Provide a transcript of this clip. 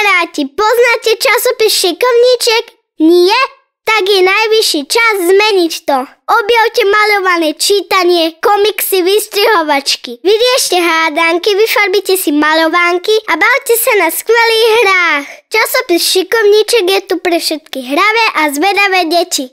Kamaráti, poznáte časopis Šikovníček? Nie? Tak je najvyšší čas zmeniť to. Objavte maľované čítanie, komiksy, vystrihovačky. Vyriešte hádanky, vyfarbite si malovánky a bavte sa na skvelých hrách. Časopis Šikovníček je tu pre všetky hravé a zvedavé deti.